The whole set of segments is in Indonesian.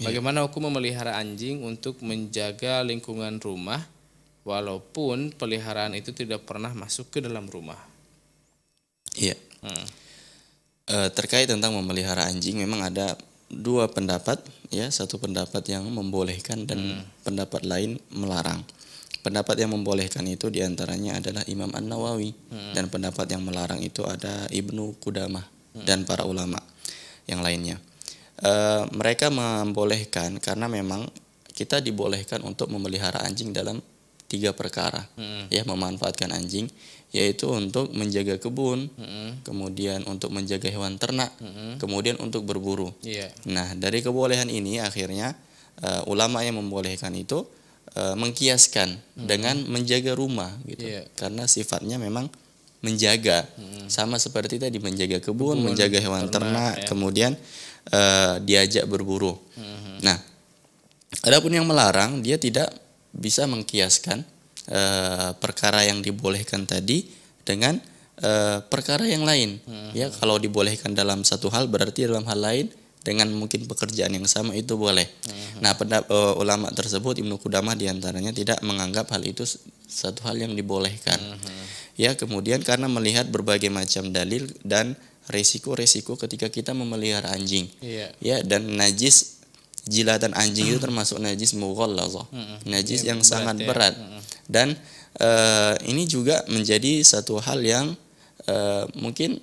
Iya. Bagaimana hukum memelihara anjing untuk menjaga lingkungan rumah walaupun peliharaan itu tidak pernah masuk ke dalam rumah? Iya. Hmm. E, terkait tentang memelihara anjing memang ada dua pendapat ya, satu pendapat yang membolehkan dan hmm. pendapat lain melarang. Pendapat yang membolehkan itu diantaranya adalah Imam An Nawawi hmm. dan pendapat yang melarang itu ada Ibnu Kudamah hmm. dan para ulama yang lainnya Eh, mereka membolehkan karena memang kita dibolehkan untuk memelihara anjing dalam tiga perkara hmm. ya memanfaatkan anjing yaitu untuk menjaga kebun, hmm kemudian untuk menjaga hewan ternak, hmm kemudian untuk berburu. Yeah. Nah, dari kebolehan ini akhirnya uh, ulama yang membolehkan itu uh, mengkiaskan hmm dengan menjaga rumah gitu. Yeah. Karena sifatnya memang menjaga. hmm Sama seperti tadi menjaga kebun, kebun menjaga hewan ternak, ternak ya. kemudian uh, diajak berburu. Mm-hmm. Nah, adapun yang melarang dia tidak bisa mengkiaskan uh, perkara yang dibolehkan tadi dengan uh, perkara yang lain. Mm-hmm. Ya, kalau dibolehkan dalam satu hal berarti dalam hal lain dengan mungkin pekerjaan yang sama itu boleh. Mm-hmm. Nah, uh, ulama tersebut Ibnu Qudamah diantaranya tidak menganggap hal itu satu hal yang dibolehkan. Mm-hmm. Ya, kemudian karena melihat berbagai macam dalil dan resiko-resiko ketika kita memelihara anjing. Yeah. Ya, dan najis jilatan anjing mm. itu termasuk najis mughallazah. Mm -mm. Najis yeah, yang berat, sangat ya. berat. Mm -mm. Dan uh, ini juga menjadi satu hal yang uh, mungkin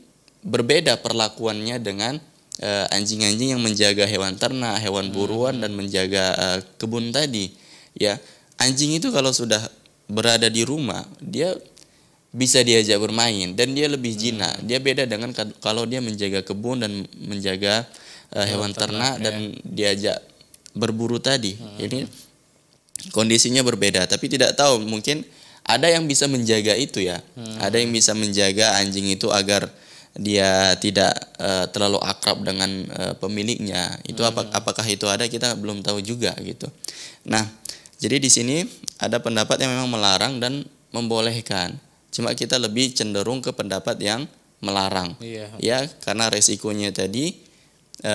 berbeda perlakuannya dengan eh, anjing-anjing uh, yang menjaga hewan ternak, hewan buruan hmm. dan menjaga uh, kebun tadi. Ya, anjing itu kalau sudah berada di rumah, dia bisa diajak bermain dan dia lebih jina. Dia beda dengan kalau dia menjaga kebun dan menjaga uh, hewan ternak, ternak dan ya. diajak berburu tadi. Hmm. Jadi kondisinya berbeda tapi tidak tahu mungkin ada yang bisa menjaga itu ya. Hmm. Ada yang bisa menjaga anjing itu agar dia tidak uh, terlalu akrab dengan uh, pemiliknya. Itu hmm. apakah, apakah itu ada kita belum tahu juga gitu. Nah, jadi di sini ada pendapat yang memang melarang dan membolehkan cuma kita lebih cenderung ke pendapat yang melarang yeah. ya karena resikonya tadi e,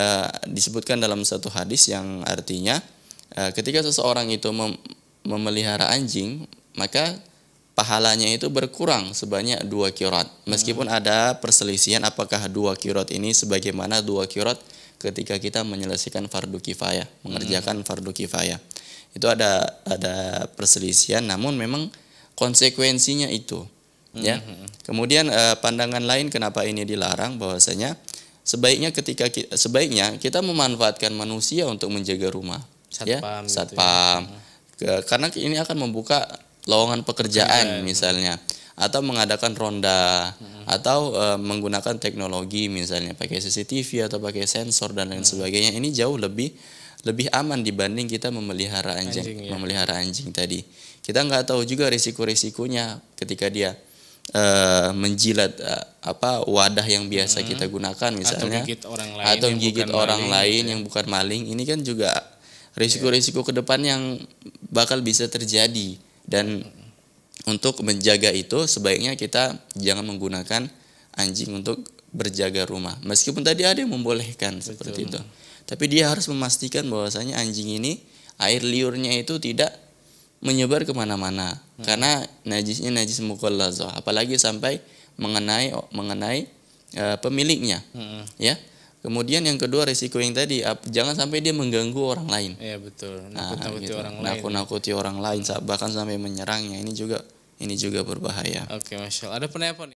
disebutkan dalam satu hadis yang artinya e, ketika seseorang itu mem memelihara anjing maka pahalanya itu berkurang sebanyak dua kirot meskipun hmm. ada perselisihan apakah dua kirot ini sebagaimana dua kirot ketika kita menyelesaikan fardu kifayah mengerjakan hmm. fardu kifayah itu ada ada perselisihan namun memang konsekuensinya itu ya. Hmm, hmm, hmm. Kemudian uh, pandangan lain kenapa ini dilarang bahwasanya sebaiknya ketika ki sebaiknya kita memanfaatkan manusia untuk menjaga rumah satpam ya satpam gitu ya. Ke, karena ini akan membuka lowongan pekerjaan ya, misalnya atau mengadakan ronda hmm. atau e, menggunakan teknologi misalnya pakai CCTV atau pakai sensor dan lain hmm. sebagainya ini jauh lebih lebih aman dibanding kita memelihara anjing, anjing ya. memelihara anjing tadi kita nggak tahu juga risiko risikonya ketika dia uh, menjilat uh, apa wadah yang biasa hmm. kita gunakan misalnya atau gigit orang lain atau yang gigit bukan orang maling, lain gitu ya. yang bukan maling ini kan juga iya. risiko-risiko ke depan yang bakal bisa terjadi dan untuk menjaga itu sebaiknya kita jangan menggunakan anjing untuk berjaga rumah meskipun tadi ada yang membolehkan Betul. seperti itu tapi dia harus memastikan bahwasanya anjing ini air liurnya itu tidak menyebar kemana-mana hmm. karena najisnya najis mukallazoh apalagi sampai mengenai mengenai e, pemiliknya hmm. ya kemudian yang kedua resiko yang tadi ap, jangan sampai dia mengganggu orang lain ya betul nah, nakuti gitu. orang lain orang lain bahkan sampai menyerangnya ini juga ini juga berbahaya oke masya Allah ada penelpon